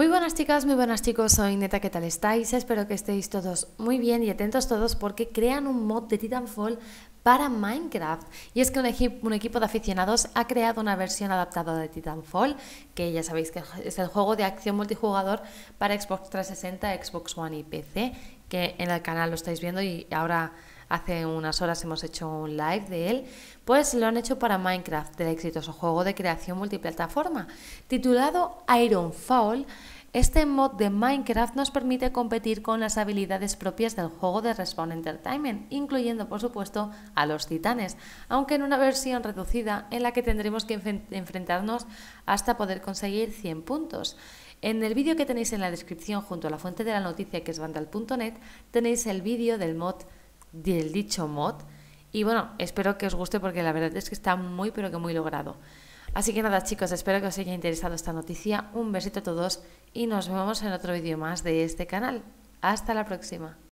Muy buenas chicas, muy buenas chicos, soy Neta, ¿qué tal estáis? Espero que estéis todos muy bien y atentos todos porque crean un mod de Titanfall para Minecraft. Y es que un, un, equipo de aficionados ha creado una versión adaptada de Titanfall, que ya sabéis que es el juego de acción multijugador para Xbox 360, Xbox One y PC, que en el canal lo estáis viendo y ahora hace unas horas hemos hecho un live de él, pues lo han hecho para Minecraft, del exitoso juego de creación multiplataforma, titulado Ironfall. Este mod de Minecraft nos permite competir con las habilidades propias del juego de Respawn Entertainment, incluyendo por supuesto a los titanes, aunque en una versión reducida en la que tendremos que enfrentarnos hasta poder conseguir 100 puntos. En el vídeo que tenéis en la descripción junto a la fuente de la noticia que es vandal.net tenéis el vídeo del mod del dicho mod. Y bueno, espero que os guste porque la verdad es que está muy pero que muy logrado. Así que nada chicos, espero que os haya interesado esta noticia. Un besito a todos y nos vemos en otro vídeo más de este canal. Hasta la próxima.